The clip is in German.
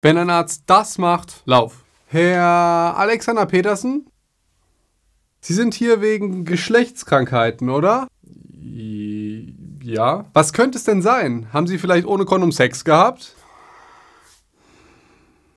Wenn ein Arzt das macht, lauf. Herr Alexander Petersen? Sie sind hier wegen Geschlechtskrankheiten, oder? Ja. Was könnte es denn sein? Haben Sie vielleicht ohne Kondom Sex gehabt?